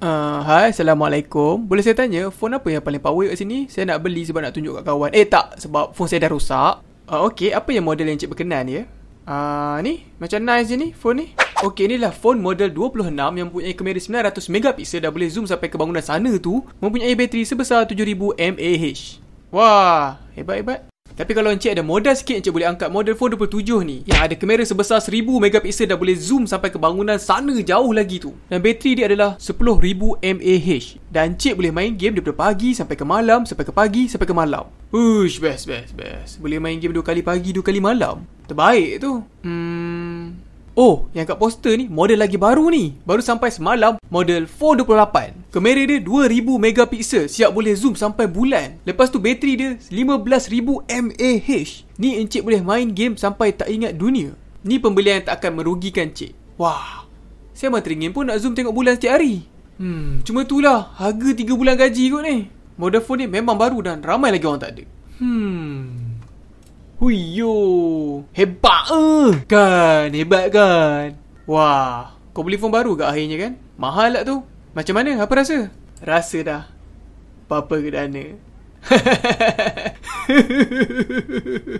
hai, ah, Assalamualaikum. Boleh saya tanya, phone apa yang paling power kat sini? Saya nak beli sebab nak tunjuk kat kawan. Eh tak, sebab phone saya dah rosak. Uh, ah, okay, apa yang model yang encik berkenan ya? Ah uh, ni, macam nice je ni, phone ni. Okay, inilah phone model 26 yang mempunyai kamera 900MP dah boleh zoom sampai ke bangunan sana tu. Mempunyai bateri sebesar 7000 mAh. Wah, hebat-hebat. Tapi kalau encik ada modal sikit encik boleh angkat model phone 27 ni yang ada kamera sebesar 1000 megapiksel dan boleh zoom sampai ke bangunan sana jauh lagi tu. Dan bateri dia adalah 10000 mAh dan encik boleh main game daripada pagi sampai ke malam sampai ke pagi sampai ke malam. Ush best best best. Boleh main game 2 kali pagi 2 kali malam. Terbaik tu. Hmm Oh, yang kat poster ni model lagi baru ni. Baru sampai semalam model 428. Kamera dia 2000 megapixel, siap boleh zoom sampai bulan. Lepas tu bateri dia 15000 mAh. Ni encik boleh main game sampai tak ingat dunia. Ni pembelian yang tak akan merugikan cik. Wah. Saya mah teringin pun nak zoom tengok bulan setiap hari. Hmm, cuma itulah harga 3 bulan gaji kot ni. Model phone ni memang baru dan ramai lagi orang tak ada. Hmm. Hui yo. Hebat eh. Kan, hebat kan. Wah, kau beli phone baru ke akhirnya kan? Mahal lah tu. Macam mana? Apa rasa? Rasa dah. Apa-apa ke dana.